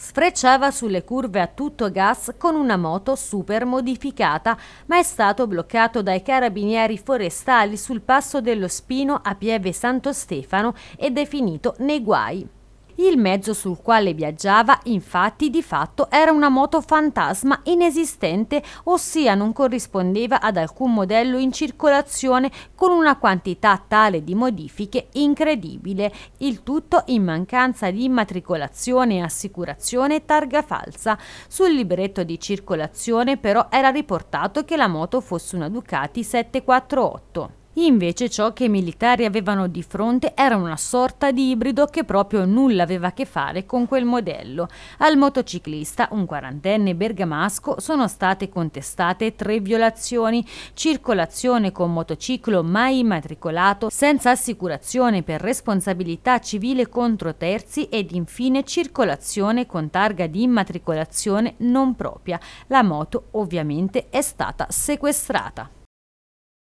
Sfrecciava sulle curve a tutto gas con una moto super modificata, ma è stato bloccato dai carabinieri forestali sul passo dello Spino a Pieve Santo Stefano e definito nei guai. Il mezzo sul quale viaggiava infatti di fatto era una moto fantasma inesistente, ossia non corrispondeva ad alcun modello in circolazione con una quantità tale di modifiche incredibile, il tutto in mancanza di immatricolazione, assicurazione e targa falsa. Sul libretto di circolazione però era riportato che la moto fosse una Ducati 748. Invece ciò che i militari avevano di fronte era una sorta di ibrido che proprio nulla aveva a che fare con quel modello. Al motociclista, un quarantenne bergamasco, sono state contestate tre violazioni, circolazione con motociclo mai immatricolato, senza assicurazione per responsabilità civile contro terzi ed infine circolazione con targa di immatricolazione non propria. La moto ovviamente è stata sequestrata.